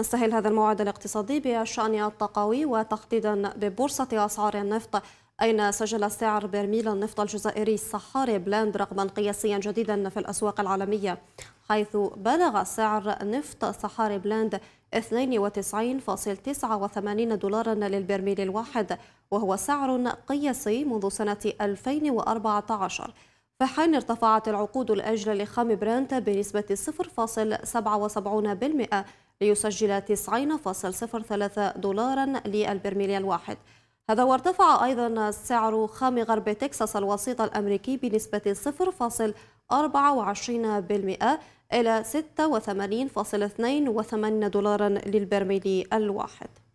نستهل هذا الموعد الاقتصادي بشأن الطاقوي وتحديدا ببورصة أسعار النفط أين سجل سعر برميل النفط الجزائري الصحاري بلاند رقما قياسيا جديدا في الأسواق العالمية حيث بلغ سعر نفط صحاري بلاند 92.89 دولارا للبرميل الواحد وهو سعر قياسي منذ سنة 2014 في حين ارتفعت العقود الأجل لخام برانت بنسبة 0.77% ليسجل 90.03 دولارا للبرميل الواحد هذا وارتفع أيضا سعر خام غرب تكساس الوسيط الأمريكي بنسبة 0.24% إلى 86.82 دولارا للبرميل الواحد